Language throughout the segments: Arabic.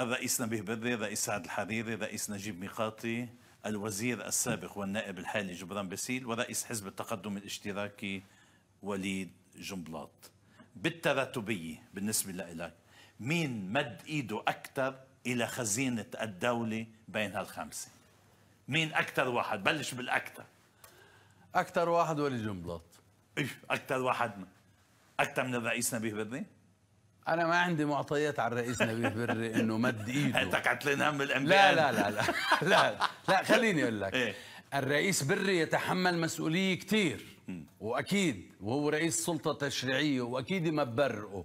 الرئيس نبيه بدري الرئيس سعد الحريري الرئيس نجيب ميقاتي الوزير السابق والنائب الحالي جبران باسيل ورئيس حزب التقدم الاشتراكي وليد جنبلاط بالتراتبية بالنسبة لك، مين مد إيده أكثر إلى خزينة الدولة بين هالخمسة مين أكثر واحد بلش بالأكثر أكثر واحد وليد جنبلاط إيه أكثر واحد أكثر من الرئيس نبيه بدري انا ما عندي معطيات على الرئيس نبيه بري انه مد ايده انت لنا هم الانبياء لا لا لا لا لا, لا خليني اقول لك إيه؟ الرئيس بري يتحمل مسؤوليه كثير واكيد وهو رئيس سلطه تشريعيه واكيد ما ببرقه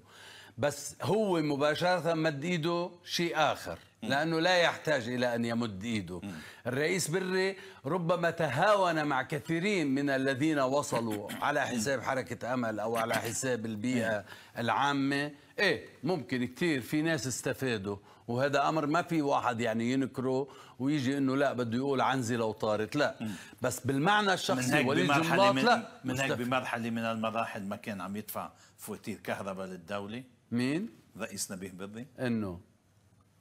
بس هو مباشره مد ايده شيء اخر لأنه لا يحتاج إلى أن يمد إيده الرئيس بري ربما تهاون مع كثيرين من الذين وصلوا على حساب حركة أمل أو على حساب البيئة العامة إيه ممكن كثير في ناس استفادوا وهذا أمر ما في واحد يعني ينكره ويجي انه لا بده يقول عنزي لو طارت لا بس بالمعنى الشخصي وليد جملاط من لا من هيك بمرحله من المراحل ما كان عم يدفع فواتير كهرباء للدوله مين؟ رئيس نبيه بري انه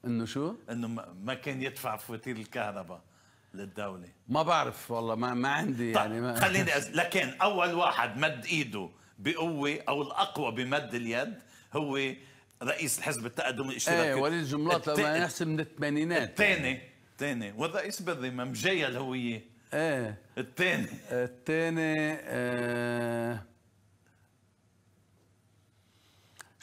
انه شو؟ انه ما كان يدفع فواتير الكهرباء للدولة ما بعرف والله ما ما عندي طيب يعني ما خليني أس... لكن اول واحد مد ايده بقوة او الاقوى بمد اليد هو رئيس الحزب التقدم الاشتراكي ايه وليد جملات الت... لما نحسب من الثمانينات الثاني يعني. الثاني والرئيس بري ما مجيل هوية ايه الثاني الثاني آه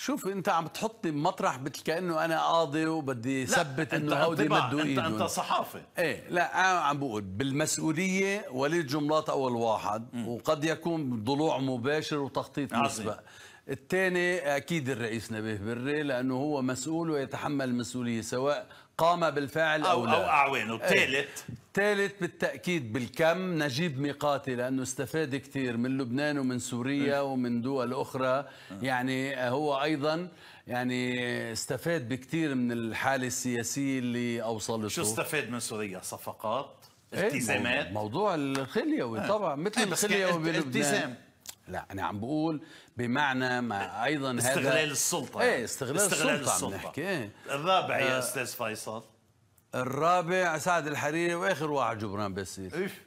شوف انت عم تحطني بمطرح مثل كانه انا قاضي وبدي ثبت انه هودي مدوا انت انت صحافي ايه لا انا عم بقول بالمسؤوليه وليد جملات اول واحد م. وقد يكون ضلوع مباشر وتخطيط مسبق الثاني اكيد الرئيس نبيه بري لانه هو مسؤول ويتحمل المسؤوليه سواء قام بالفعل او, أو لا او اعوانه إيه. الثالث ثالث بالتأكيد بالكم نجيب ميقاتي لأنه استفاد كثير من لبنان ومن سوريا إيه. ومن دول أخرى آه. يعني هو أيضا يعني استفاد بكثير من الحالة السياسية اللي أوصلته شو استفاد من سوريا صفقات إيه، التزامات موضوع الخليوي آه. طبعا مثل إيه، يعني الخليوي بلبنان لا انا عم بقول بمعنى ما ايضا استغلال هذا استغلال السلطه ايه يعني. استغلال, استغلال السلطه, السلطة. إيه؟ الرابع يا آه. استاذ فيصل الرابع سعد الحريري واخر واحد جبران بيصير